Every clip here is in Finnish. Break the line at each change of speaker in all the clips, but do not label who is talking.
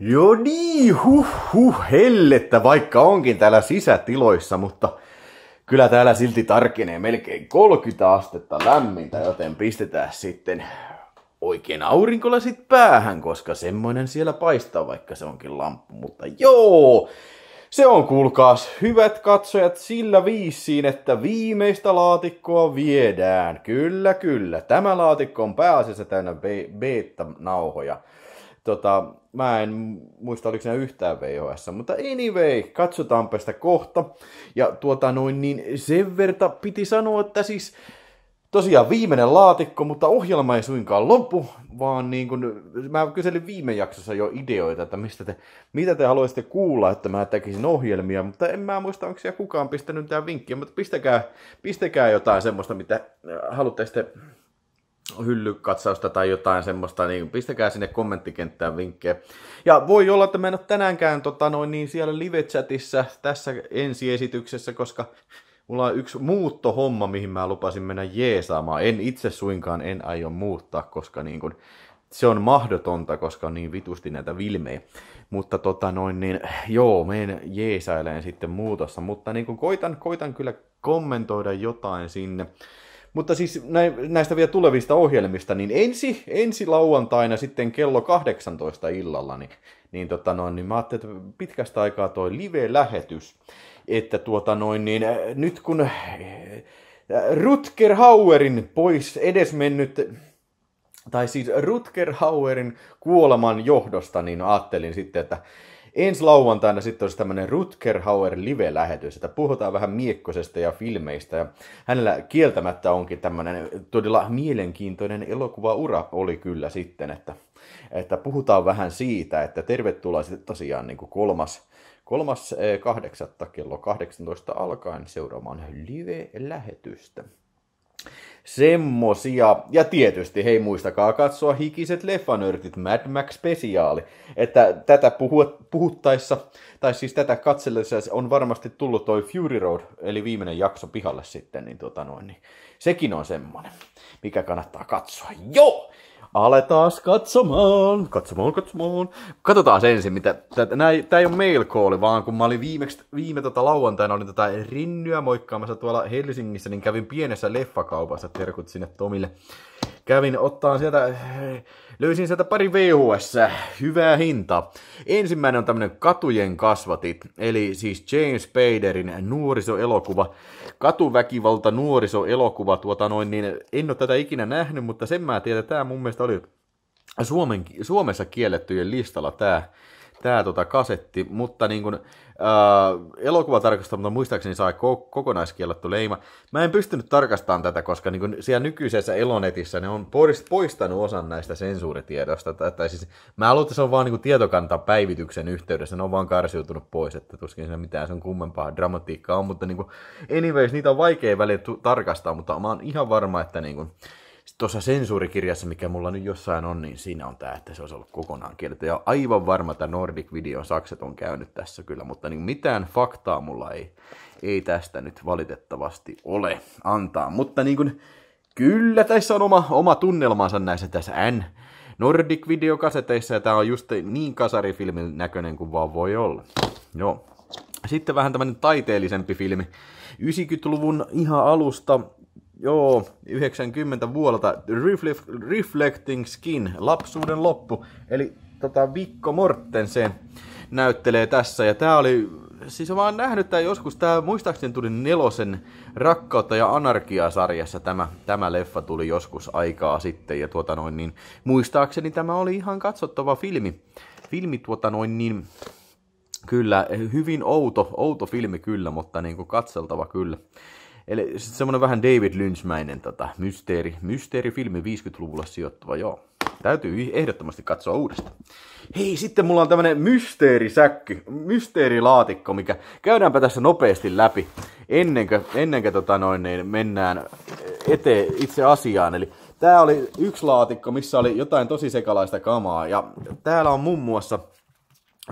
Jo niin, huh, huh, hellettä, vaikka onkin täällä sisätiloissa, mutta kyllä täällä silti tarkenee melkein 30 astetta lämmintä, joten pistetään sitten oikein aurinkolasit päähän, koska semmoinen siellä paistaa, vaikka se onkin lamppu, mutta joo, se on kuulkaas hyvät katsojat sillä viisiin, että viimeistä laatikkoa viedään. Kyllä, kyllä. Tämä laatikko on pääasiassa täynnä beta-nauhoja tota, mä en muista, oliko siinä yhtään VHS, mutta anyway, katsotaanpa sitä kohta. Ja tuota noin, niin sen verta piti sanoa, että siis tosiaan viimeinen laatikko, mutta ohjelma ei suinkaan loppu, vaan niin kun, mä kyselin viime jaksossa jo ideoita, että mistä te, mitä te haluaisitte kuulla, että mä tekisin ohjelmia, mutta en mä muista, onko siellä kukaan pistänyt tää vinkkiä, mutta pistäkää, pistäkää jotain semmoista, mitä äh, haluatte sitten hyllykatsausta tai jotain semmoista, niin pistäkää sinne kommenttikenttään vinkkejä. Ja voi olla, että mä en ole tänäänkään tota, noin, niin siellä live-chatissa tässä ensiesityksessä, koska mulla on yksi muuttohomma, mihin mä lupasin mennä jeesaamaan. En itse suinkaan, en aio muuttaa, koska niin kun, se on mahdotonta, koska on niin vitusti näitä vilmejä. Mutta tota noin, niin joo, menen jeesaileen sitten muutossa, mutta niin kun koitan, koitan kyllä kommentoida jotain sinne. Mutta siis näistä vielä tulevista ohjelmista, niin ensi, ensi lauantaina sitten kello 18 illalla, niin, niin, tota noin, niin mä ajattelin, että pitkästä aikaa toi live-lähetys, että tuota noin, niin äh, nyt kun äh, Rutger Hauerin pois edesmennyt, tai siis Rutger Hauerin kuoleman johdosta, niin ajattelin sitten, että ensi lauantaina sitten olisi tämmöinen Rutger Hauer live-lähetys, että puhutaan vähän miekkosesta ja filmeistä. Ja hänellä kieltämättä onkin tämmöinen todella mielenkiintoinen elokuvaura oli kyllä sitten, että, että puhutaan vähän siitä, että tervetuloa sitten tosiaan niin kuin kolmas, kolmas eh, kahdeksatta kello 18 alkaen seuraamaan live-lähetystä. Semmosia. Ja tietysti, hei muistakaa katsoa hikiset leffanörtit Mad Max Spesiaali. Että tätä puhuttaessa, tai siis tätä katsellessa on varmasti tullut toi Fury Road, eli viimeinen jakso pihalle sitten, niin, tota noin, niin sekin on semmonen, mikä kannattaa katsoa. Joo! Aletaan katsomaan, katsomaan, katsomaan. Katsotaan ensin, mitä... Tämä ei ole mail call, vaan kun mä olin viimeksi, viime tota lauantaina olin tätä tota rinnyä moikkaamassa tuolla Helsingissä, niin kävin pienessä leffakaupassa, terkut sinne Tomille kävin ottaa sieltä, löysin sieltä pari VHS, hyvää hinta. Ensimmäinen on tämmönen Katujen kasvatit, eli siis James Spaderin nuorisoelokuva, katuväkivalta nuorisoelokuva, tuota noin, niin en ole tätä ikinä nähnyt, mutta sen mä tiedän, tämä mun mielestä oli Suomen, Suomessa kiellettyjen listalla tämä tää tota kasetti, mutta niin kuin, Äh, elokuvatarkastelun, mutta muistaakseni sai ko- kokonaiskielletty leima. Mä en pystynyt tarkastamaan tätä, koska niin siellä nykyisessä Elonetissä ne on poistanut osan näistä sensuuritiedosta. Tai, tai siis, mä luulen, että se on vaan niin tietokanta päivityksen yhteydessä, ne on vaan karsiutunut pois, että tuskin siinä mitään sen kummempaa dramatiikkaa on, mutta niin kuin, anyways, niitä on vaikea välillä tarkastaa, mutta mä oon ihan varma, että niin kuin, tuossa sensuurikirjassa, mikä mulla nyt jossain on, niin siinä on tämä, että se olisi ollut kokonaan kieltä. Ja aivan varma, että Nordic Videon sakset on käynyt tässä kyllä, mutta niin mitään faktaa mulla ei, ei tästä nyt valitettavasti ole antaa. Mutta niin kuin, kyllä tässä on oma, oma tunnelmansa näissä tässä N. Nordic videokaseteissa ja tämä on just niin kasarifilmin näköinen kuin vaan voi olla. Joo. Sitten vähän tämmönen taiteellisempi filmi. 90-luvun ihan alusta Joo, 90 Reflef- Reflecting Skin, lapsuuden loppu. Eli tota, Vikko Mortensen näyttelee tässä. Ja tää oli, siis vaan nähnyt tää joskus, tää muistaakseni tuli nelosen Rakkautta ja anarkiaa sarjassa tämä, tämä leffa tuli joskus aikaa sitten. Ja tuota noin, niin muistaakseni tämä oli ihan katsottava filmi. Filmi tuota noin, niin Kyllä, hyvin outo, outo filmi kyllä, mutta niin kuin katseltava kyllä. Eli semmoinen vähän David Lynch-mäinen tota, mysteeri, mysteerifilmi 50-luvulla sijoittuva, joo. Täytyy ehdottomasti katsoa uudestaan. Hei, sitten mulla on tämmönen mysteerisäkky, mysteerilaatikko, mikä käydäänpä tässä nopeasti läpi ennen kuin, ennen kuin tota noin, niin mennään eteen itse asiaan. Eli tää oli yksi laatikko, missä oli jotain tosi sekalaista kamaa ja täällä on muun muassa –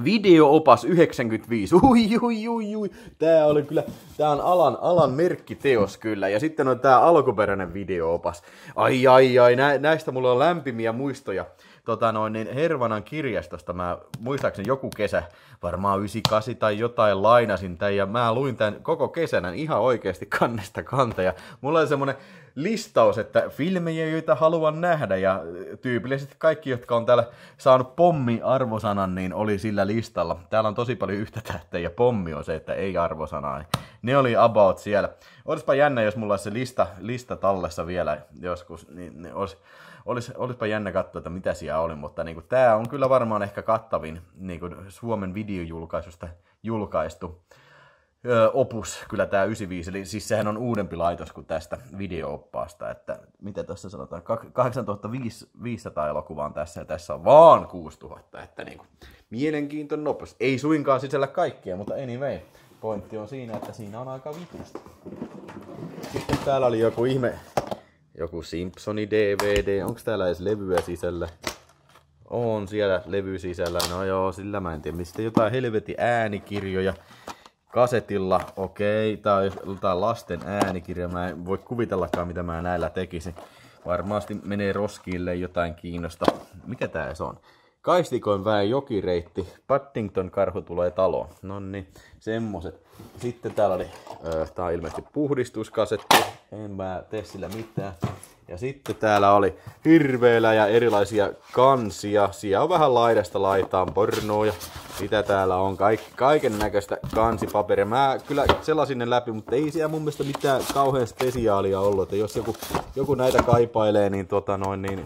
Videoopas 95. Ui, ui, ui, ui. Tää oli kyllä, tää on alan, alan merkkiteos kyllä. Ja sitten on tää alkuperäinen videoopas. Ai, ai, ai, nä, näistä mulla on lämpimiä muistoja tota noin, niin Hervanan kirjastosta mä muistaakseni joku kesä, varmaan 98 tai jotain lainasin tämän ja mä luin tämän koko kesänä ihan oikeasti kannesta kanta ja mulla oli semmoinen listaus, että filmejä, joita haluan nähdä ja tyypillisesti kaikki, jotka on täällä saanut pommi-arvosanan, niin oli sillä listalla. Täällä on tosi paljon yhtä tähteä ja pommi on se, että ei arvosanaa. Niin ne oli about siellä. Olisipa jännä, jos mulla olisi se lista, lista tallessa vielä joskus, niin ne olisi olis, olispa jännä katsoa, että mitä siellä oli, mutta niin kuin, tämä on kyllä varmaan ehkä kattavin niin kuin Suomen videojulkaisusta julkaistu öö, opus, kyllä tämä 95, eli siis sehän on uudempi laitos kuin tästä videooppaasta, että mitä tässä sanotaan, 8500 elokuvaa on tässä ja tässä on vaan 6000, että niin kuin, mielenkiintoinen opus. Ei suinkaan sisällä kaikkea, mutta anyway, pointti on siinä, että siinä on aika vitusta. Sitten täällä oli joku ihme joku Simpsoni DVD, onko täällä edes levyä sisällä? On siellä levy sisällä, no joo, sillä mä en tiedä. Mistä jotain helvetin äänikirjoja kasetilla, okei, tää on jotain lasten äänikirja, mä en voi kuvitellakaan mitä mä näillä tekisin. Varmasti menee roskiille jotain kiinnosta. Mikä tää se on? Kaistikoin vähän jokireitti. Paddington karhu tulee taloon. No niin, semmoset. Sitten täällä oli, äh, tää on ilmeisesti puhdistuskasetti en mä tee sillä mitään. Ja sitten täällä oli hirveellä ja erilaisia kansia. Siellä on vähän laidasta laitaan pornoa ja mitä täällä on. Kaik, kaiken näköistä kansipaperia. Mä kyllä selasin ne läpi, mutta ei siellä mun mielestä mitään kauhean spesiaalia ollut. Että jos joku, joku näitä kaipailee, niin, tota noin, niin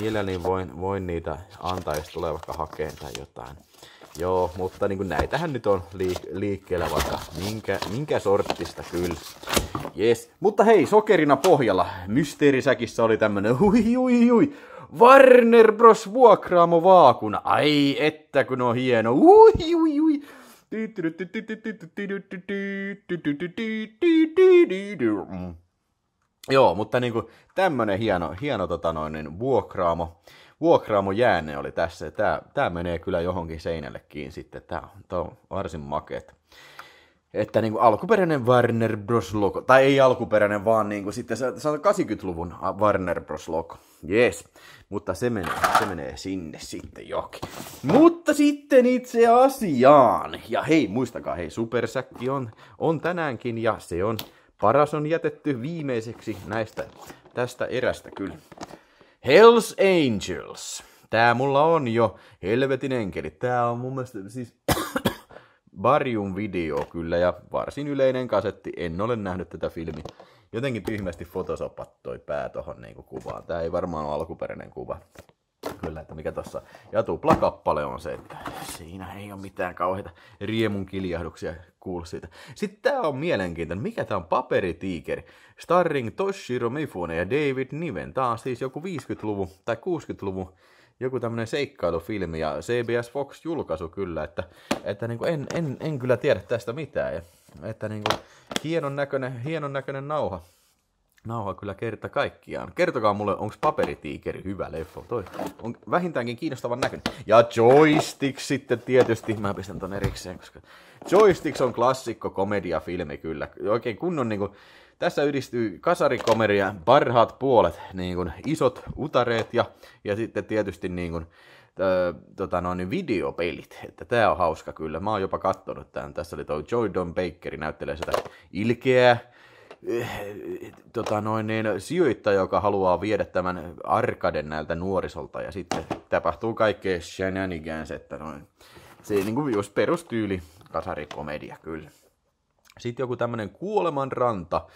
mielelläni voin, voin niitä antaa, jos tulee vaikka hakeen tai jotain. Joo, mutta niin kuin näitähän nyt on liik- liikkeellä vaikka minkä, minkä sortista kyllä. Yes. Mutta hei, sokerina pohjalla. Mysteerisäkissä oli tämmönen hui hui hui. Warner Bros. vuokraamo vaakuna. Ai että kun on hieno. Hui hui hui. Joo, mutta niinku tämmönen hieno, hieno tota noin, niin vuokraamo vuokraamo jääne oli tässä. Tämä, tämä menee kyllä johonkin seinällekin sitten. Tämä, tämä on varsin makeet. Että niin kuin alkuperäinen Warner Bros. logo, tai ei alkuperäinen, vaan niin kuin sitten 80-luvun Warner Bros. logo. Yes. Mutta se menee, se menee sinne sitten jokin. Mutta sitten itse asiaan. Ja hei, muistakaa, hei, supersäkki on, on tänäänkin ja se on paras on jätetty viimeiseksi näistä tästä erästä kyllä. Hells Angels. Tää mulla on jo. Helvetin enkeli. Tää on mun mielestä siis Barjun video kyllä ja varsin yleinen kasetti. En ole nähnyt tätä filmiä. Jotenkin tyhmästi fotosopat toi pää tohon niinku kuvaan. Tää ei varmaan ole alkuperäinen kuva kyllä, että mikä tuossa Jatupla-kappale on se, että siinä ei ole mitään kauheita riemun kiljahduksia kuulu siitä. Sitten tää on mielenkiintoinen, mikä tää on paperitiikeri? Starring Toshiro Mifune ja David Niven. Tää on siis joku 50-luvun tai 60-luvun joku tämmönen seikkailufilmi ja CBS Fox julkaisu kyllä, että, että niin en, en, en, kyllä tiedä tästä mitään. Ja, että niin kuin, hienon, näköinen, hienon näköinen nauha nauha kyllä kerta kaikkiaan. Kertokaa mulle, onko paperitiikeri hyvä leffo? Toi on vähintäänkin kiinnostavan näköinen. Ja joystick sitten tietysti, mä pistän ton erikseen, koska joystick on klassikko komediafilmi kyllä. Oikein kunnon niinku, tässä yhdistyy kasarikomedia, parhaat puolet, niinku, isot utareet ja, ja sitten tietysti niinku, Tö, tota noin, niin videopelit. Että tää on hauska kyllä. Mä oon jopa kattonut tämän. Tässä oli toi Don Baker, näyttelee sitä ilkeää Eh, tota noin, niin, sijoittaja, joka haluaa viedä tämän arkaden näiltä nuorisolta ja sitten tapahtuu kaikkea shenanigans, että noin. Se on niin kuin just perustyyli, kasarikomedia kyllä. Sitten joku tämmönen kuoleman ranta,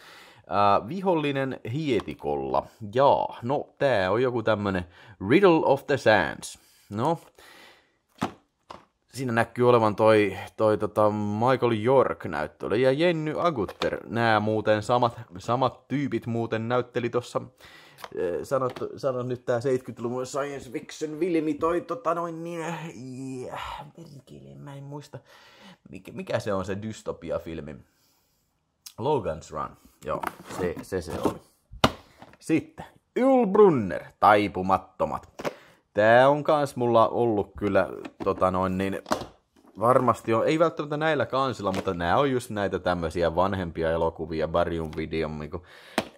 Uh, vihollinen hietikolla. Jaa, no tää on joku tämmönen Riddle of the Sands. No, siinä näkyy olevan toi, toi tota Michael York näyttely ja Jenny Agutter. Nämä muuten samat, samat tyypit muuten näytteli tuossa eh, sanot, sanot nyt tää 70-luvun science fiction filmi toi tota noin niin, eh, yeah, perkele, mä en muista, mikä, mikä se on se dystopia-filmi? Logan's Run, joo, se se, se oli. Sitten, Yul Brunner, Taipumattomat. Tää on kans mulla ollut kyllä, tota noin, niin varmasti on, ei välttämättä näillä kansilla, mutta nämä on just näitä tämmöisiä vanhempia elokuvia, Barium Video, niin kuin,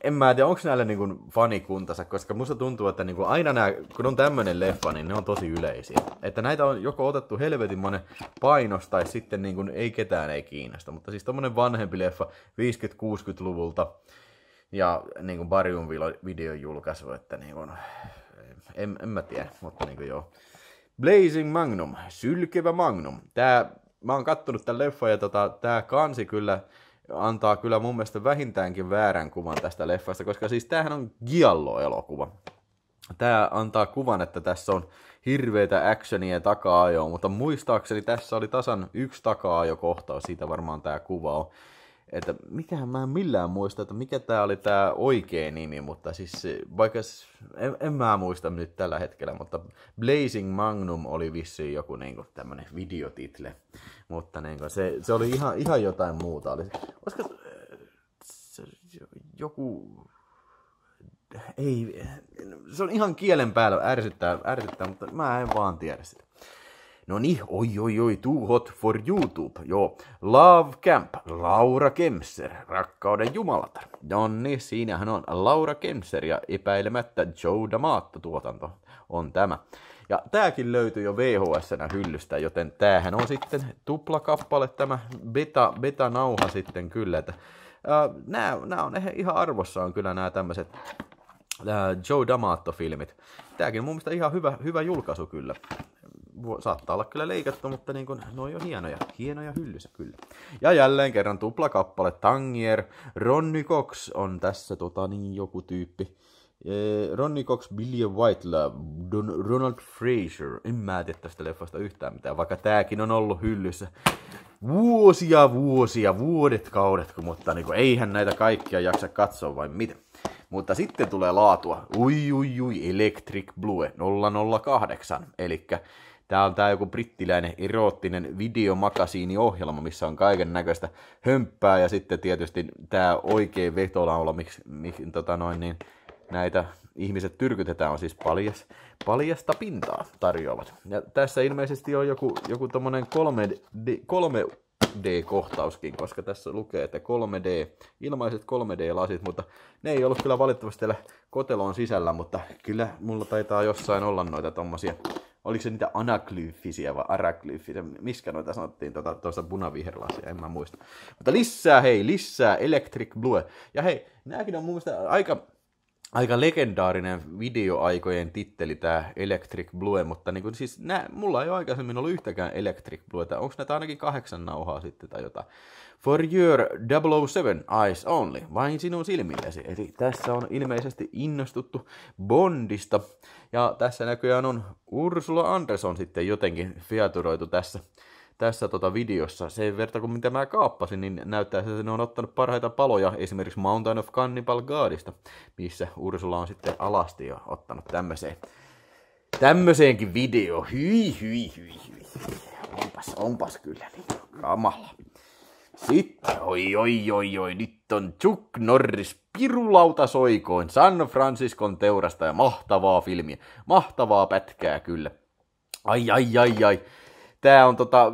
en mä tiedä, onko näillä niin fanikuntansa, koska musta tuntuu, että niin kuin, aina nämä, kun on tämmöinen leffa, niin ne on tosi yleisiä. Että näitä on joko otettu monen painos, tai sitten niin kuin, ei ketään ei kiinnosta, mutta siis tommonen vanhempi leffa 50-60-luvulta, ja niin kuin Barjun julkaisu, että niin kuin, en, en mä tiedä, mutta niinku joo. Blazing Magnum, sylkevä Magnum. Tää, mä oon kattonut tämän leffan ja tota, tää kansi kyllä antaa kyllä mun mielestä vähintäänkin väärän kuvan tästä leffasta, koska siis tämähän on Giallo-elokuva. Tää antaa kuvan, että tässä on hirveitä actionia takaa ajoa, mutta muistaakseni tässä oli tasan yksi takaa ajokohtaus siitä varmaan tämä kuva on että mikähän mä en millään muista, että mikä tämä oli tämä oikea nimi, mutta siis vaikka en, en mä muista nyt tällä hetkellä, mutta Blazing Magnum oli vissiin joku niinku tämmöinen videotitle, mutta niinku se, se oli ihan, ihan jotain muuta. Oli, olisiko se, joku ei, se on ihan kielen päällä ärsyttää, ärsyttää, mutta mä en vaan tiedä sitä. No niin, oj oj oi, too hot for YouTube. Joo, Love Camp, Laura Kemser, rakkauden jumalatar. No niin, siinähän on Laura Kemser ja epäilemättä Joe D'Amato-tuotanto on tämä. Ja tääkin löytyy jo VHS-nä hyllystä, joten tämähän on sitten tuplakappale tämä beta, beta-nauha sitten kyllä. Että, ää, nää, nää on ihan arvossaan kyllä nämä tämmöiset Joe D'Amato-filmit. Tämäkin on mun mielestä ihan hyvä, hyvä julkaisu kyllä saattaa olla kyllä leikattu, mutta niin kuin, noi on hienoja, hienoja hyllyssä kyllä. Ja jälleen kerran tuplakappale Tangier. Ronny Cox on tässä tota, niin joku tyyppi. Eh, Ronny Cox, Billy White, Don, Ronald Fraser. En mä tiedä tästä leffasta yhtään mitään, vaikka tääkin on ollut hyllyssä vuosia, vuosia, vuodet, kaudet, mutta niin kuin, eihän näitä kaikkia jaksa katsoa vai miten. Mutta sitten tulee laatua. Ui, ui, ui, Electric Blue 008. Eli Tämä on tämä joku brittiläinen eroottinen videomakasiiniohjelma, missä on kaiken näköistä hömppää ja sitten tietysti tämä oikein vetolaula, miksi, miksi tota noin, niin näitä ihmiset tyrkytetään, on siis paljas, paljasta pintaa tarjoavat. Ja tässä ilmeisesti on joku, joku tommonen 3D, 3 3D-kohtauskin, koska tässä lukee, että 3D, ilmaiset 3D-lasit, mutta ne ei ollut kyllä valitettavasti täällä koteloon sisällä, mutta kyllä mulla taitaa jossain olla noita tommosia oliko se niitä anaklyyfisiä vai araklyyfisiä, miskä noita sanottiin tuota, tuosta punaviherlasia, en mä muista. Mutta lisää hei, lisää Electric Blue. Ja hei, nääkin on mun mielestä aika, aika legendaarinen videoaikojen titteli tämä Electric Blue, mutta niin kuin, siis nää, mulla ei ole aikaisemmin ollut yhtäkään Electric Blue, Onko näitä ainakin kahdeksan nauhaa sitten tai jotain? For your 007 eyes only, vain sinun silmillesi. Eli tässä on ilmeisesti innostuttu Bondista. Ja tässä näköjään on Ursula Anderson sitten jotenkin fiaturoitu tässä tässä tota videossa. Sen verta kun mitä mä kaappasin, niin näyttää että ne on ottanut parhaita paloja esimerkiksi Mountain of Cannibal Guardista, missä Ursula on sitten alasti jo ottanut tämmöiseen, tämmöiseenkin video. Hyi, hyi, hyi, hyi. Onpas, onpas kyllä niin kamala. Sitten, oi, oi, oi, oi, nyt on Chuck Norris pirulauta soikoin San Franciscon teurasta ja mahtavaa filmiä. Mahtavaa pätkää kyllä. Ai, ai, ai, ai. Tää on tota,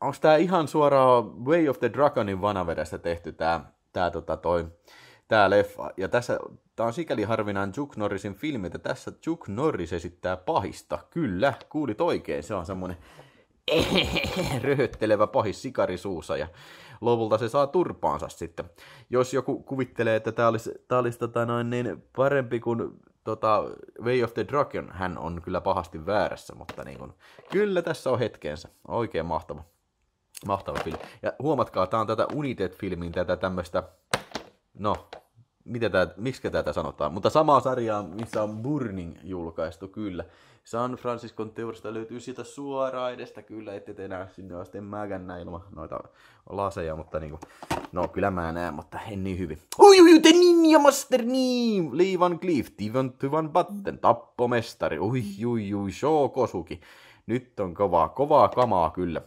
onks tää ihan suoraan Way of the Dragonin vanavedestä tehty tää, tää tota toi, tää leffa. Ja tässä, tää on sikäli harvinaan Chuck Norrisin filmi, että tässä Chuck Norris esittää pahista. Kyllä, kuulit oikein, se on semmonen röhöttelevä pahis sikarisuussa ja lopulta se saa turpaansa sitten. Jos joku kuvittelee, että tämä olisi, tää olisi tota noin, niin parempi kuin tota, Way of the Dragon, hän on kyllä pahasti väärässä, mutta niin kun, kyllä tässä on hetkeensä. Oikein mahtava. Mahtava filmi. Ja huomatkaa, tämä on tätä United-filmin tätä tämmöistä, no, mitä tää, miksi tätä sanotaan, mutta samaa sarjaa, missä on Burning julkaistu, kyllä. San Franciscon teurista löytyy sitä suoraan edestä kyllä, ette te näe sinne asti. En mäkään näe ilman noita laseja, mutta niinku, no kyllä mä näen, mutta en niin hyvin. Ui ui, te ninja master niin! Liivan Cliff, Tivan Tyvan Batten, tappomestari, ui ui ui, show kosuki. Nyt on kovaa, kovaa kamaa kyllä.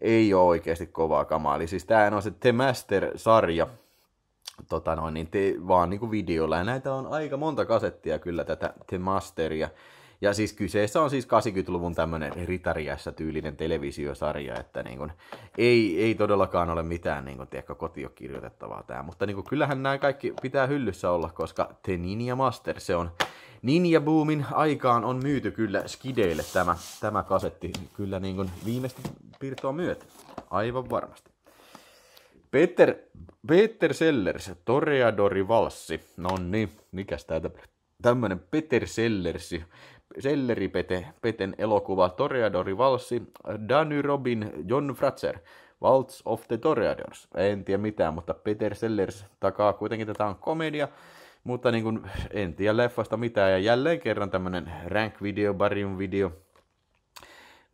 Ei ole oikeasti kovaa kamaa, eli siis tää on se The Master-sarja, tota noin, niin te, vaan niinku videolla. Ja näitä on aika monta kasettia kyllä tätä The Masteria. Ja siis kyseessä on siis 80-luvun tämmöinen ritariässä tyylinen televisiosarja, että niin kun, ei, ei todellakaan ole mitään niin kun, tiedätkö, kotiokirjoitettavaa tämä. Mutta niin kuin kyllähän nämä kaikki pitää hyllyssä olla, koska The Ninja Master, se on Ninja Boomin aikaan on myyty kyllä skideille tämä, tämä kasetti kyllä niin kun, viimeistä piirtoa myötä. Aivan varmasti. Peter, Peter Sellers, Toreadori Valssi. No niin, mikäs täältä tämmönen Peter Sellersi Selleripete, Peten elokuva Toreadori Valssi, Danny Robin, John Fratzer, Waltz of the Toreadors. En tiedä mitään, mutta Peter Sellers takaa kuitenkin tätä on komedia. Mutta niin kuin, en tiedä leffasta mitään. Ja jälleen kerran tämmönen rank video, barium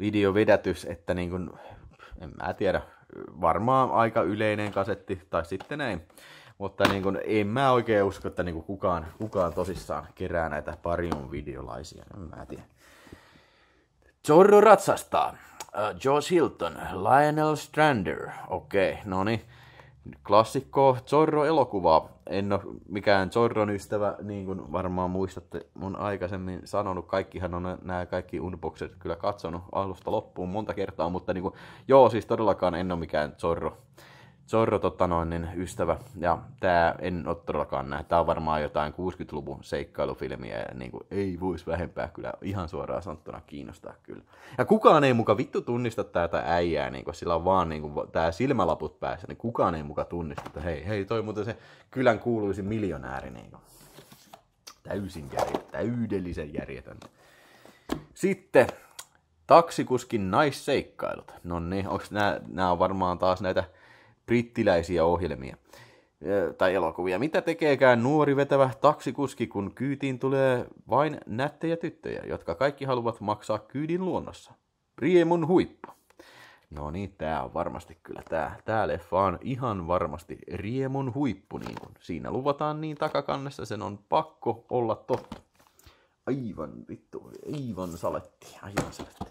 video, vedätys, että niin kuin, en mä tiedä, varmaan aika yleinen kasetti, tai sitten näin. Mutta niin kun, en mä oikein usko, että niin kun kukaan, kukaan tosissaan kerää näitä parion videolaisia. En mä tiedä. Zorro ratsastaa. Uh, Josh Hilton, Lionel Strander. Okei, okay, no niin. Klassikko Zorro-elokuva. En ole mikään Zorron ystävä, niin kuin varmaan muistatte mun aikaisemmin sanonut. Kaikkihan on nämä kaikki unboxet kyllä katsonut alusta loppuun monta kertaa, mutta niin kuin, joo, siis todellakaan en ole mikään Zorro Zorro tota noin, niin ystävä, ja tämä en ole todellakaan näe. Tämä on varmaan jotain 60-luvun seikkailufilmiä, ja niin kuin, ei voisi vähempää kyllä ihan suoraan sanottuna kiinnostaa kyllä. Ja kukaan ei muka vittu tunnista tätä äijää, niin kuin, sillä on vaan niin kuin, tämä silmälaput päässä, niin kukaan ei muka tunnista, että hei, hei, toi muuten se kylän kuuluisi miljonääri. Niin kuin. Täysin järjetön, täydellisen järjetön. Sitten taksikuskin naisseikkailut. No niin, nämä, nämä on varmaan taas näitä brittiläisiä ohjelmia tai elokuvia. Mitä tekeekään nuori vetävä taksikuski, kun kyytiin tulee vain nättejä tyttöjä, jotka kaikki haluavat maksaa kyydin luonnossa? Riemun huippu. No niin, tää on varmasti kyllä tää. Tää leffa on ihan varmasti riemun huippu, niin kun siinä luvataan niin takakannessa, sen on pakko olla totta. Aivan vittu, aivan saletti, aivan saletti.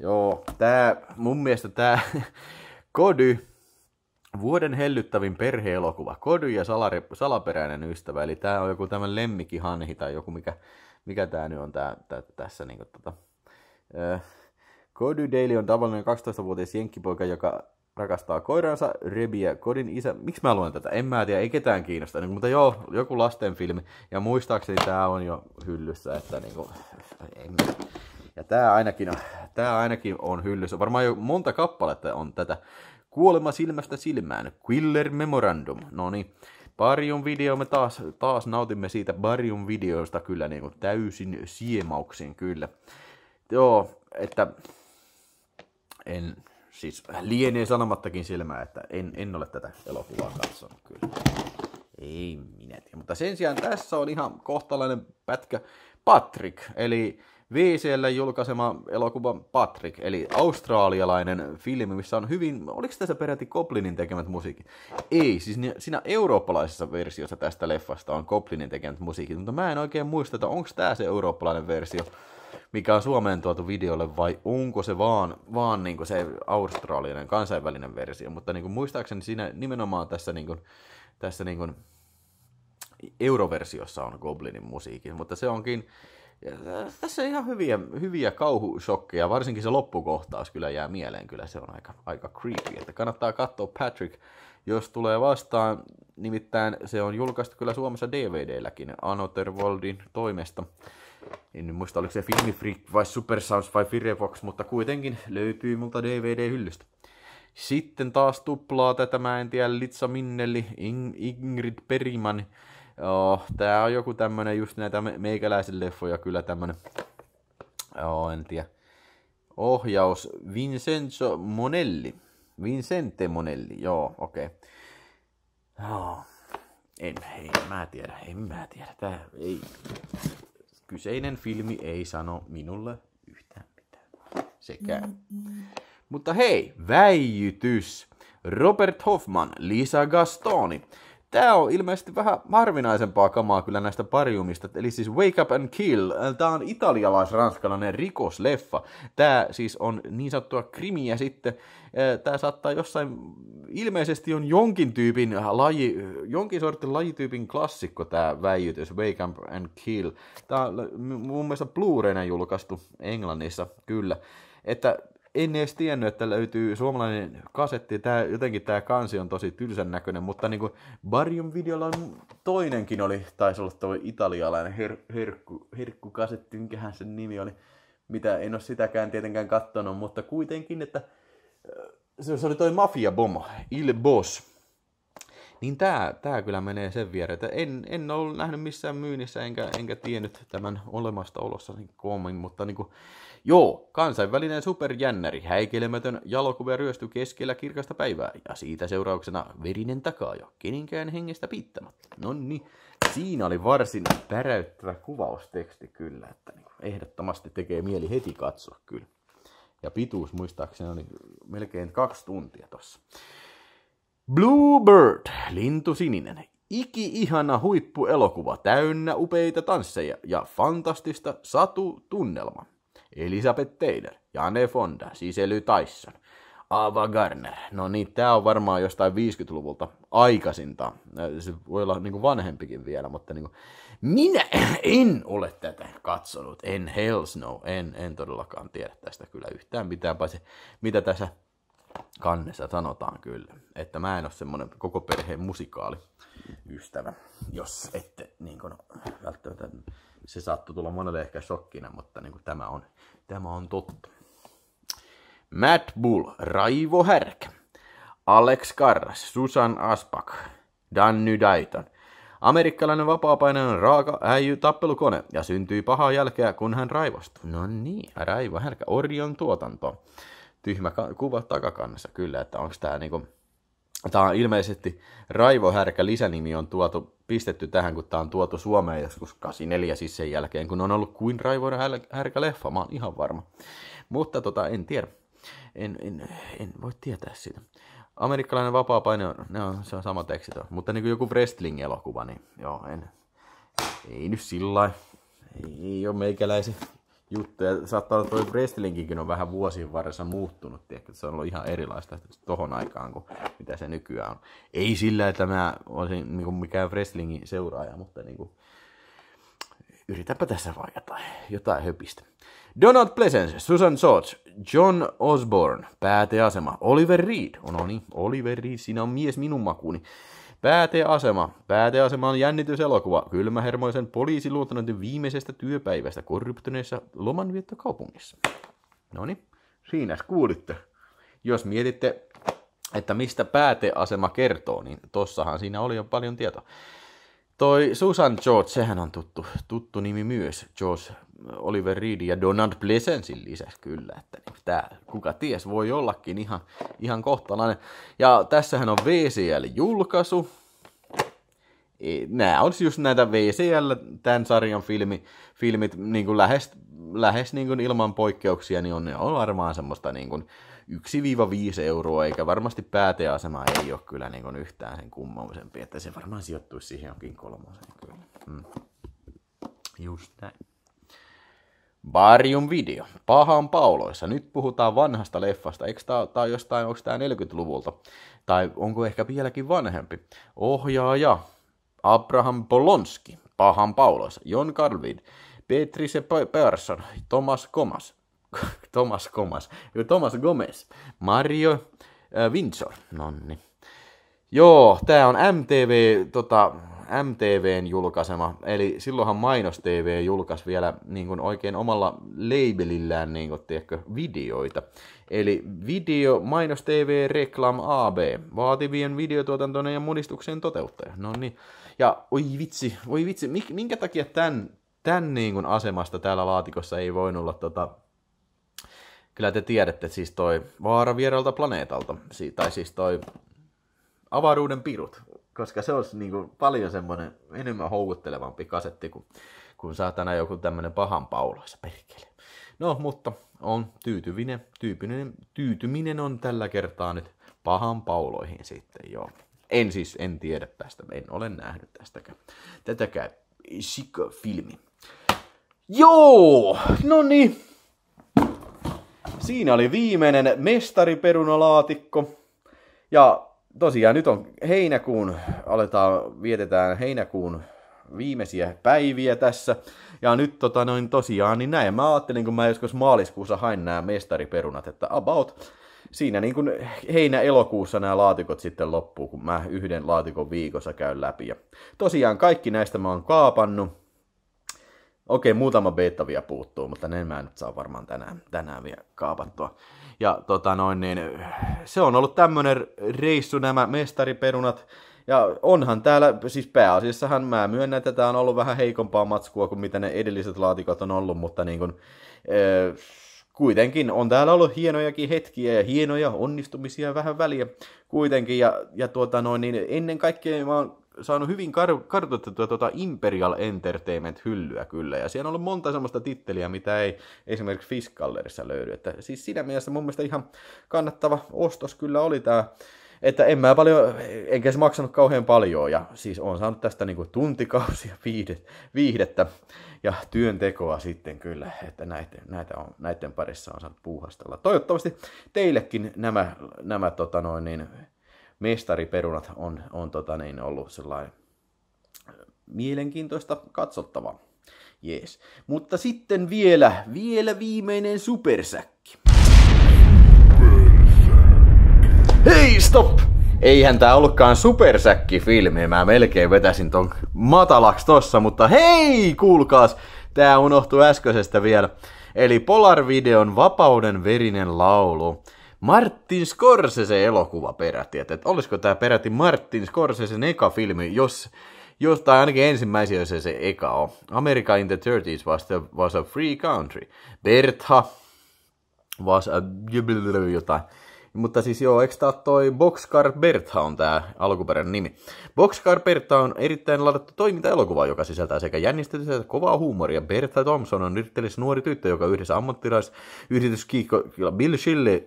Joo, tää, mun mielestä tää Kody Vuoden hellyttävin perheelokuva, Kody ja salari, salaperäinen ystävä, eli tämä on joku tämän lemmikihanhi tai joku, mikä, mikä tämä nyt on tää, tää, tässä. Niinku, tota, äh, Cody Daily on tavallinen 12-vuotias jenkkipoika, joka rakastaa koiransa, rebiä, kodin isä. Miksi mä luen tätä? En mä tiedä, ei ketään kiinnosta. Niin, mutta joo, joku lastenfilmi. Ja muistaakseni tämä on jo hyllyssä, että kuin, niinku, en mä. Ja tämä ainakin, tämä ainakin on hyllyssä. Varmaan jo monta kappaletta on tätä. Kuolema silmästä silmään, Quiller Memorandum, no niin. Barium video, me taas, taas nautimme siitä Barium videosta kyllä niin täysin siemauksin kyllä. Joo, että en siis lienee sanomattakin silmää, että en, en ole tätä elokuvaa katsonut kyllä. Ei minä tiedä, mutta sen sijaan tässä on ihan kohtalainen pätkä Patrick, eli VCL julkaisema elokuva Patrick, eli australialainen filmi, missä on hyvin, oliko tässä peräti Koplinin tekemät musiikit? Ei, siis siinä eurooppalaisessa versiossa tästä leffasta on Koplinin tekemät musiikit, mutta mä en oikein muista, että onko tämä se eurooppalainen versio, mikä on Suomeen tuotu videolle, vai onko se vaan, vaan niinku se australialainen kansainvälinen versio, mutta niinku muistaakseni siinä nimenomaan tässä, niinku, tässä niinku, euroversiossa on Goblinin musiikin, mutta se onkin tässä on ihan hyviä, hyviä kauhushokkeja, varsinkin se loppukohtaus kyllä jää mieleen, kyllä se on aika, aika creepy, että kannattaa katsoa Patrick, jos tulee vastaan, nimittäin se on julkaistu kyllä Suomessa DVD-lläkin Worldin toimesta, en muista oliko se Freak vai Super Sounds vai Firefox, mutta kuitenkin löytyy multa DVD-hyllystä. Sitten taas tuplaa tätä, mä en tiedä, Litsa Minnelli, Ingrid Periman, Joo, tää on joku tämmönen just näitä meikäläisen leffoja kyllä tämmönen, joo en tiedä, ohjaus Vincenzo Monelli. Vincente Monelli, joo, okei. Okay. Joo. En, ei, mä tiedä, en mä tiedä. Tää ei. Kyseinen filmi ei sano minulle yhtään mitään. Sekä. Mm-hmm. Mutta hei, väijytys. Robert Hoffman, Lisa Gastoni, Tämä on ilmeisesti vähän harvinaisempaa kamaa kyllä näistä pariumista, eli siis Wake Up and Kill. Äh, tämä on italialais-ranskalainen rikosleffa. Tämä siis on niin sanottua krimiä sitten. Äh, tämä saattaa jossain, ilmeisesti on jonkin tyypin laji, jonkin sortin lajityypin klassikko tämä väijytys, Wake Up and Kill. Tämä on mun mielestä Blu-rayna julkaistu Englannissa, kyllä. Että en edes tiennyt, että löytyy suomalainen kasetti. Tää, jotenkin tämä kansi on tosi tylsän näköinen, mutta niin kuin Barium videolla on toinenkin oli, taisi olla tuo italialainen her, herkku, herkkukasetti, mikähän sen nimi oli. Mitä en ole sitäkään tietenkään katsonut, mutta kuitenkin, että äh, se oli toi Mafia Bomo, Il Boss niin tämä tää kyllä menee sen viereen, että en, en ole nähnyt missään myynnissä enkä, enkä tiennyt tämän olemasta olossa niin koommin, mutta niin kuin, joo, kansainvälinen superjännäri, häikelemätön jalokuva ryösty keskellä kirkasta päivää ja siitä seurauksena verinen takaaja, kenenkään hengestä piittämättä. No niin, siinä oli varsin päräyttävä kuvausteksti kyllä, että niin kuin, ehdottomasti tekee mieli heti katsoa kyllä. Ja pituus muistaakseni oli melkein kaksi tuntia tossa. Bluebird, lintu sininen. Iki-ihana huippuelokuva, täynnä upeita tansseja ja fantastista satutunnelma. Elisabeth Taylor, Jane Fonda, Sisely Tyson, Ava Gardner. No niin, tää on varmaan jostain 50-luvulta aikaisinta. Se voi olla niinku vanhempikin vielä, mutta niin kuin, minä en ole tätä katsonut. En, hells no, en, en todellakaan tiedä tästä kyllä yhtään mitään, paitsi mitä tässä kannessa sanotaan kyllä, että mä en ole semmoinen koko perheen musikaali ystävä, jos ette niin kun, välttämättä se saattoi tulla monelle ehkä shokkina, mutta niin kun, tämä, on, tämä on totta. Matt Bull, Raivo Härkä, Alex Karras, Susan Aspak, Danny Dayton. Amerikkalainen vapaapainen raaka äijy tappelukone ja syntyi pahaa jälkeä, kun hän raivostui. No niin, Raivo Härkä, Orion tuotanto tyhmä kuva takakannassa kyllä, että onko tämä niinku, Tämä on ilmeisesti Raivo Härkä lisänimi on tuotu, pistetty tähän, kun tämä on tuotu Suomeen joskus 84 siis sen jälkeen, kun on ollut kuin Raivo Härkä leffa, mä oon ihan varma. Mutta tota, en tiedä. En, en, en voi tietää sitä. Amerikkalainen vapaa paine on, ne on, se on sama toi. Mutta niin kuin joku wrestling-elokuva, niin joo, en, ei nyt sillä ei, ei ole meikäläisen juttuja. Saattaa olla, että wrestlingikin on vähän vuosien varressa muuttunut, tiedätkö? se on ollut ihan erilaista tohon aikaan kuin mitä se nykyään on. Ei sillä, että mä olisin niin kuin mikään wrestlingin seuraaja, mutta niin kuin, yritäpä tässä vaan jotain, jotain höpistä. Donald Pleasence, Susan Sorge, John Osborne, pääteasema, Oliver Reed, oh, no niin, Oliver Reed, siinä on mies minun makuuni. Pääteasema. Pääteasema on jännityselokuva kylmähermoisen poliisiluotanointin viimeisestä työpäivästä korruptuneessa lomanviettokaupungissa. No niin, siinä kuulitte. Jos mietitte, että mistä pääteasema kertoo, niin tossahan siinä oli jo paljon tietoa. Toi Susan George, sehän on tuttu, tuttu nimi myös. George Oliver Reedin ja Donald Pleasensin lisäksi kyllä, että niin tämä, kuka ties, voi jollakin ihan, ihan kohtalainen. Ja tässähän on VCL-julkaisu. E, Nämä on siis näitä VCL, tämän sarjan filmi, filmit niin kuin lähes, lähes niin kuin ilman poikkeuksia, niin on, ne on varmaan semmoista niin kuin 1-5 euroa, eikä varmasti pääteasema ei ole kyllä niin kuin yhtään sen kummallisempi, että se varmaan sijoittuisi siihen jonkin kolmoseen kyllä. Mm. Just näin. Barium Video, on pauloissa. Nyt puhutaan vanhasta leffasta. Eikö tämä tää jostain, onko tämä 40-luvulta? Tai onko ehkä vieläkin vanhempi? Ohjaaja Abraham Polonski, pahan pauloissa. John Carvin, Petri Se Persson, Thomas Komas. Thomas Komas. Thomas Gomez. Mario äh, Windsor. Nonni. Joo, tää on MTV tota, MTVn julkaisema, eli silloinhan Mainos TV julkaisi vielä niin kuin oikein omalla labelillään niin kuin, tiedätkö, videoita. Eli video Mainos TV Reklam AB, vaativien videotuotantojen ja monistuksen toteuttaja. No niin. Ja oi vitsi, oi vitsi, minkä takia tämän, tämän niin kuin asemasta täällä laatikossa ei voinut olla tota, kyllä te tiedätte, siis toi Vaara vieralta planeetalta, tai siis toi avaruuden pirut, koska se olisi niin kuin paljon semmoinen enemmän houkuttelevampi kasetti kuin, kuin saatana joku tämmöinen pahan paulaisa perkele. No, mutta on tyytyvinen, tyypinen, tyytyminen on tällä kertaa nyt pahan pauloihin sitten, joo. En siis, en tiedä tästä, en ole nähnyt tästäkään, tätäkään sikö-filmi. Joo, no niin. Siinä oli viimeinen mestariperunalaatikko. Ja tosiaan nyt on heinäkuun, aletaan, vietetään heinäkuun viimeisiä päiviä tässä. Ja nyt tota noin tosiaan, niin näin mä ajattelin, kun mä joskus maaliskuussa hain nämä mestariperunat, että about siinä niin kuin heinä-elokuussa nämä laatikot sitten loppuu, kun mä yhden laatikon viikossa käyn läpi. Ja tosiaan kaikki näistä mä oon kaapannut. Okei, muutama beta vielä puuttuu, mutta ne mä en nyt saa varmaan tänään, tänään vielä kaapattua. Ja tota noin, niin, se on ollut tämmönen reissu nämä mestariperunat. Ja onhan täällä, siis pääasiassahan mä myönnän, että tämä on ollut vähän heikompaa matskua kuin mitä ne edelliset laatikot on ollut, mutta niin kuin, öö, kuitenkin on täällä ollut hienojakin hetkiä ja hienoja onnistumisia vähän väliä kuitenkin. Ja, ja tuota noin, niin ennen kaikkea mä oon saanut hyvin kar- kartoitettua tuota Imperial Entertainment-hyllyä kyllä, ja siellä on ollut monta semmoista titteliä, mitä ei esimerkiksi Fiskallerissa löydy. Että siis siinä mielessä mun mielestä ihan kannattava ostos kyllä oli tämä että en mä paljon, enkä se maksanut kauhean paljon, ja siis on saanut tästä niinku tuntikausia viihdettä ja työntekoa sitten kyllä, että näitä, näitä on, näiden parissa on saanut puuhastella. Toivottavasti teillekin nämä, nämä tota noin, niin, mestariperunat on, on tota niin, ollut sellainen mielenkiintoista katsottavaa. Jees. Mutta sitten vielä, vielä viimeinen supersäkki. Hei, stop! Eihän tää ollutkaan supersäkki-filmi, mä melkein vetäisin ton matalaks tossa, mutta hei, kuulkaas, tää unohtui äskeisestä vielä. Eli Polar Videon Vapauden verinen laulu. Martin Scorsese-elokuva peräti. Että, että olisiko tämä peräti Martin Scorsesen eka filmi, jos, jos tai ainakin ensimmäisiä, jos se eka on. America in the 30s was, the, was a free country. Bertha was a jotain mutta siis joo, eikö tää toi Boxcar Bertha on tää alkuperäinen nimi. Boxcar Bertha on erittäin ladattu toimintaelokuva, joka sisältää sekä jännistystä että kovaa huumoria. Bertha Thompson on nyrttelis nuori tyttö, joka yhdessä yrityskiikko Bill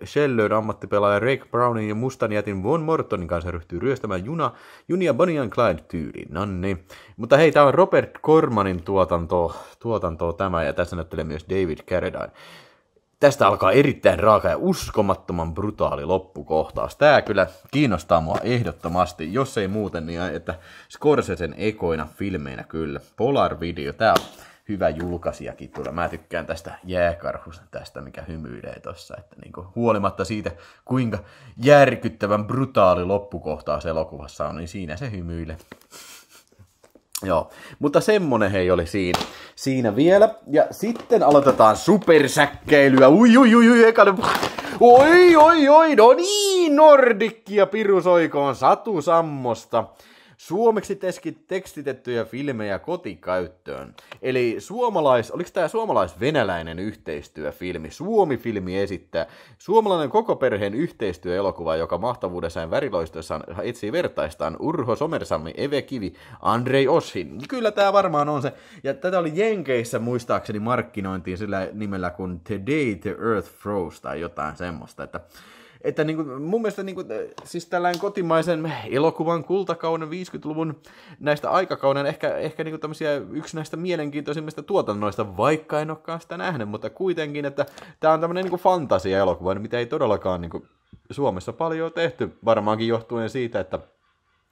Shellön ammattipelaaja Rick Brownin ja mustan jätin Von Mortonin kanssa ryhtyy ryöstämään juna, junia Bonnie and Clyde tyyliin. No niin. Mutta hei, tää on Robert Cormanin tuotanto, tuotanto tämä, ja tässä näyttelee myös David Carradine. Tästä alkaa erittäin raaka ja uskomattoman brutaali loppukohtaus. Tää kyllä kiinnostaa mua ehdottomasti, jos ei muuten, niin että Scorsesen ekoina filmeinä kyllä. Polar Video, tää on hyvä julkaisijakin tuolla. Mä tykkään tästä jääkarhusta, tästä mikä hymyilee tossa, että niinku, huolimatta siitä, kuinka järkyttävän brutaali loppukohtaus elokuvassa on, niin siinä se hymyilee. Joo, mutta semmonen hei oli siinä, siinä vielä. Ja sitten aloitetaan supersäkkeilyä. Ui, ui, ui, ui, eka... Oi, oi, oi, no niin, Nordikki ja Pirusoikoon Satu Sammosta suomeksi teski, tekstitettyjä filmejä kotikäyttöön. Eli suomalais, oliko tämä suomalais-venäläinen yhteistyöfilmi? Suomi-filmi esittää suomalainen koko perheen yhteistyöelokuva, joka mahtavuudessaan väriloistossaan etsii vertaistaan Urho Somersalmi, Eve Kivi, Andrei Oshin. Kyllä tämä varmaan on se. Ja tätä oli Jenkeissä muistaakseni markkinointiin sillä nimellä kuin Today the Earth Froze tai jotain semmoista, että että niin kuin, mun mielestä niin kuin, äh, siis tällainen kotimaisen elokuvan kultakauden 50-luvun näistä aikakauden ehkä, ehkä niin kuin tämmöisiä yksi näistä mielenkiintoisimmista tuotannoista, vaikka en olekaan sitä nähnyt, mutta kuitenkin, että tämä on tämmöinen niinku niin fantasia-elokuva, mitä ei todellakaan niin kuin, Suomessa paljon tehty, varmaankin johtuen siitä, että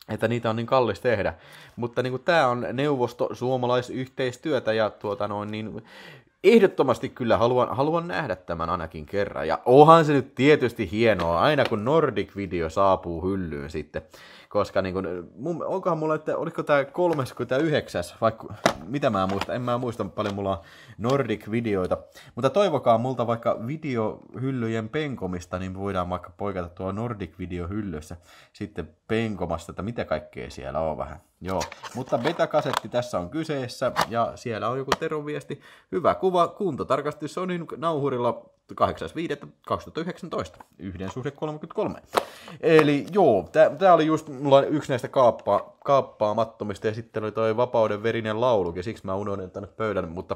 että niitä on niin kallis tehdä. Mutta niin tämä on neuvosto suomalaisyhteistyötä ja tuota noin, niin ehdottomasti kyllä haluan, haluan nähdä tämän ainakin kerran. Ja onhan se nyt tietysti hienoa, aina kun Nordic Video saapuu hyllyyn sitten koska niin kuin, onkohan mulla, että oliko tämä 39, vaikka mitä mä muistan, en mä muista paljon mulla on Nordic-videoita, mutta toivokaa multa vaikka videohyllyjen penkomista, niin voidaan vaikka poikata tuo nordic video hyllyssä sitten penkomasta, että mitä kaikkea siellä on vähän. Joo, mutta beta-kasetti tässä on kyseessä ja siellä on joku Teron viesti. Hyvä kuva, kuntotarkastus Sonin nauhurilla 8.5.2019, yhden suhde 33. Eli joo, tämä oli just mulla yksi näistä kaappa, kaappaamattomista, ja sitten oli toi Vapauden verinen laulukin, siksi mä unohdin tänne pöydän, mutta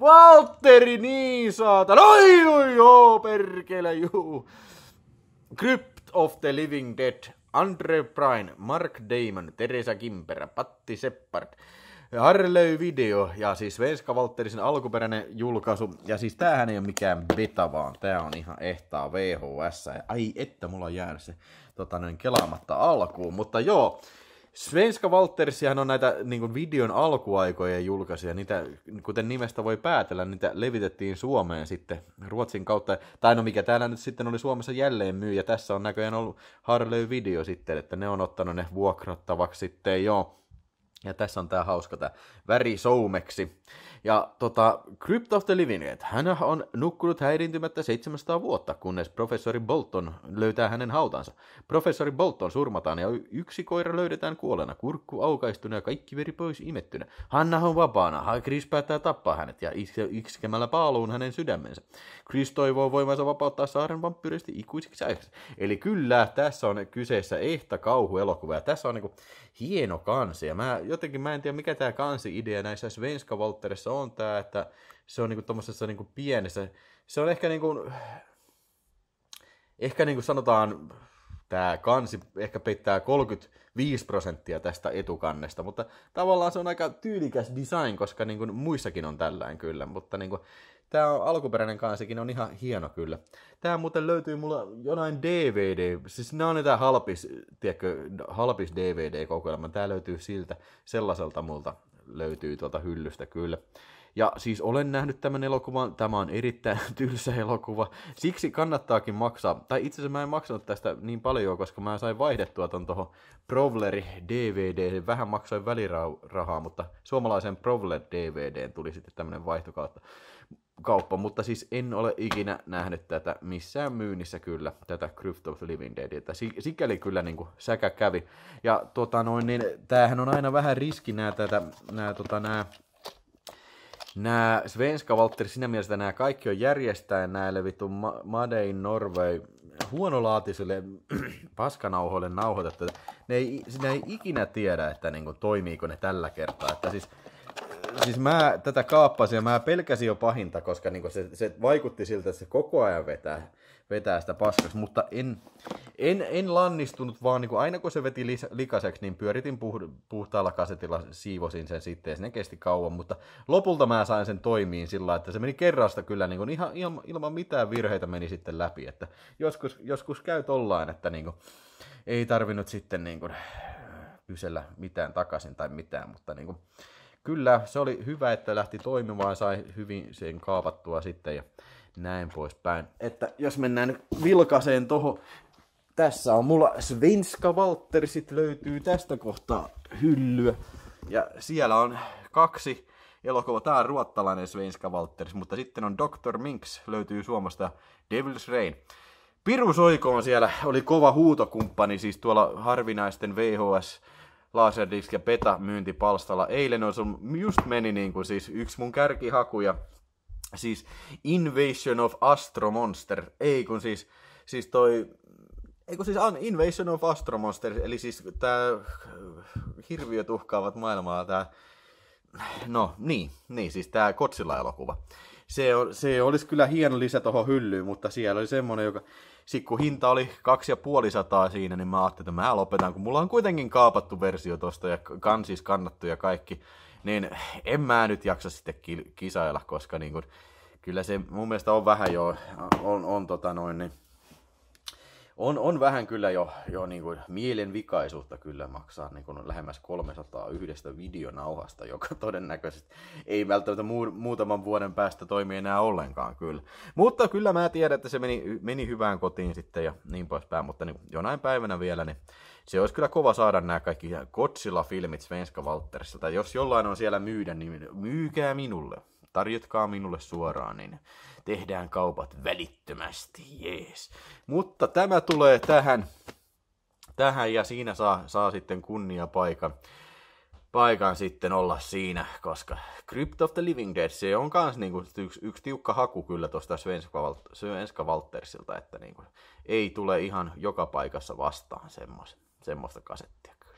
Valtteri, niin saatan. Oi, oi, oi, perkele, juu. Crypt of the Living Dead. Andre Bryan, Mark Damon, Teresa Kimperä, Patti Seppard, Harley Video ja siis Venska Valtterisen alkuperäinen julkaisu. Ja siis tämähän ei ole mikään beta, vaan tää on ihan ehtaa VHS. Ai että mulla on jäänyt se tota, noin kelaamatta alkuun. Mutta joo, Svenska Waltersihan on näitä niin kuin videon alkuaikoja julkaisia, niitä, kuten nimestä voi päätellä, niitä levitettiin Suomeen sitten Ruotsin kautta, tai no mikä täällä nyt sitten oli Suomessa jälleen myy, ja tässä on näköjään ollut Harley Video sitten, että ne on ottanut ne vuokrattavaksi sitten, joo. Ja tässä on tää hauska väri värisoumeksi. Ja tota, Crypt of the Living, että hän on nukkunut häirintymättä 700 vuotta, kunnes professori Bolton löytää hänen hautansa. Professori Bolton surmataan ja yksi koira löydetään kuolena, kurkku aukaistuna ja kaikki veri pois imettynä. Hanna on vapaana, Chris päättää tappaa hänet ja iskemällä paaluun hänen sydämensä. Chris toivoo voimansa vapauttaa saaren vampyyreistä ikuisiksi ajaksi. Eli kyllä, tässä on kyseessä ehta kauhuelokuva ja tässä on niinku hieno kansi. Ja mä, jotenkin mä en tiedä, mikä tämä kansi-idea näissä Svenska Walterissa on tämä, että se on niinku tuommoisessa niinku pienessä, se on ehkä niinku, ehkä niinku sanotaan, tämä kansi ehkä peittää 35 prosenttia tästä etukannesta, mutta tavallaan se on aika tyylikäs design, koska niinku muissakin on tällään kyllä, mutta niinku tämä alkuperäinen kansikin on ihan hieno kyllä. Tämä muuten löytyy mulla jonain DVD, siis nämä on niitä halpis, tiedätkö, halpis DVD-kokoelma, tämä löytyy siltä sellaiselta multa löytyy tuolta hyllystä kyllä. Ja siis olen nähnyt tämän elokuvan, tämä on erittäin tylsä elokuva, siksi kannattaakin maksaa, tai itse asiassa mä en maksanut tästä niin paljon, koska mä sain vaihdettua ton tohon Provleri DVD, vähän maksoin välirahaa, mutta suomalaisen Provler DVD tuli sitten tämmönen vaihtokautta kauppa, mutta siis en ole ikinä nähnyt tätä missään myynnissä kyllä, tätä Crypt of Living Deadia. Sikäli kyllä niin kuin säkä kävi. Ja tota noin, niin tämähän on aina vähän riski nää, tätä, nää, tota, nää, nämä Svenska Valtteri, sinä mielestä nämä kaikki on järjestäen näille vittu Madein Norway huonolaatisille paskanauhoille nauhoitettu. Ne ei, ne ei ikinä tiedä, että kuin, niinku toimiiko ne tällä kertaa. Että siis siis mä tätä kaappasin ja mä pelkäsin jo pahinta, koska niinku se, se vaikutti siltä, että se koko ajan vetää, vetää sitä paskaksi, mutta en, en, en lannistunut, vaan niinku aina kun se veti likaiseksi, niin pyöritin puh, puhtaalla kasetilla, siivosin sen sitten ja sinne kesti kauan, mutta lopulta mä sain sen toimiin sillä että se meni kerrasta kyllä niinku ihan ilman, ilman mitään virheitä meni sitten läpi, että joskus, joskus käy tollain, että niinku, ei tarvinnut sitten niinku kysellä äh, mitään takaisin tai mitään, mutta niinku, kyllä se oli hyvä, että lähti toimimaan, sai hyvin sen kaavattua sitten ja näin poispäin. Että jos mennään nyt vilkaseen tuohon, tässä on mulla Svenska Walter, sit löytyy tästä kohtaa hyllyä. Ja siellä on kaksi elokuvaa. Tää on ruottalainen Svenska Walter, mutta sitten on Dr. Minx, löytyy Suomesta Devil's Rain. Pirusoiko on siellä, oli kova huutokumppani siis tuolla harvinaisten VHS Laserdisc ja Beta myyntipalstalla eilen on just meni niin kuin siis yksi mun kärkihakuja, siis Invasion of Astro Monster, ei kun siis, siis toi kun siis Invasion of Astro Monster, eli siis tämä hirviöt uhkaavat maailmaa, tämä, no niin, niin siis tämä Kotsila-elokuva. Se, se olisi kyllä hieno lisä tuohon hyllyyn, mutta siellä oli semmonen joka sitten kun hinta oli 250 siinä, niin mä ajattelin, että mä lopetan, kun mulla on kuitenkin kaapattu versio tosta ja kansis siis kannattu ja kaikki, niin en mä nyt jaksa sitten kisailla, koska niin kun, kyllä se mun mielestä on vähän jo, on, on tota noin, niin on, on vähän kyllä jo, jo niin kuin mielenvikaisuutta kyllä maksaa niin kuin lähemmäs 300 yhdestä videonauhasta, joka todennäköisesti ei välttämättä muu, muutaman vuoden päästä toimi enää ollenkaan kyllä. Mutta kyllä mä tiedän, että se meni, meni hyvään kotiin sitten ja niin poispäin, mutta niin jonain päivänä vielä, niin se olisi kyllä kova saada nämä kaikki Godzilla-filmit Svenska tai Jos jollain on siellä myydä, niin myykää minulle tarjotkaa minulle suoraan, niin tehdään kaupat välittömästi, jees. Mutta tämä tulee tähän, tähän ja siinä saa, saa sitten kunnia paikan paikan sitten olla siinä, koska Crypt of the Living Dead, se on kans niinku yksi, yksi tiukka haku kyllä tuosta Svenska Waltersilta, että niinku, ei tule ihan joka paikassa vastaan semmos, semmoista kasettia kyllä.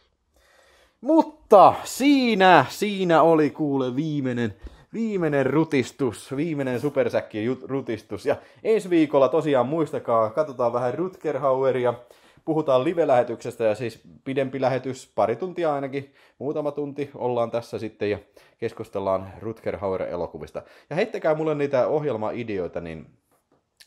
Mutta siinä, siinä oli kuule viimeinen viimeinen rutistus, viimeinen supersäkki rutistus. Ja ensi viikolla tosiaan muistakaa, katsotaan vähän Rutgerhaueria, puhutaan live-lähetyksestä ja siis pidempi lähetys, pari tuntia ainakin, muutama tunti ollaan tässä sitten ja keskustellaan Rutger elokuvista Ja heittäkää mulle niitä ohjelmaideoita, niin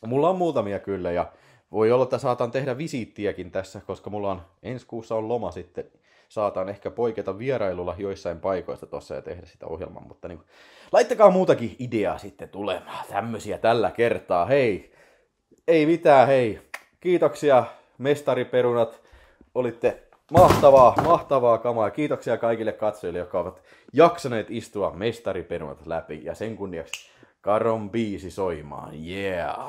mulla on muutamia kyllä ja voi olla, että saatan tehdä visiittiäkin tässä, koska mulla on ensi kuussa on loma sitten saataan ehkä poiketa vierailulla joissain paikoista tuossa ja tehdä sitä ohjelmaa, mutta niin laittakaa muutakin ideaa sitten tulemaan, tämmöisiä tällä kertaa, hei, ei mitään, hei, kiitoksia mestariperunat, olitte mahtavaa, mahtavaa kamaa. Kiitoksia kaikille katsojille, jotka ovat jaksaneet istua mestariperunat läpi ja sen kunniaksi Karon biisi soimaan, yeah!